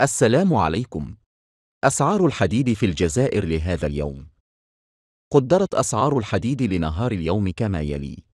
السلام عليكم. أسعار الحديد في الجزائر لهذا اليوم. قدرت أسعار الحديد لنهار اليوم كما يلي: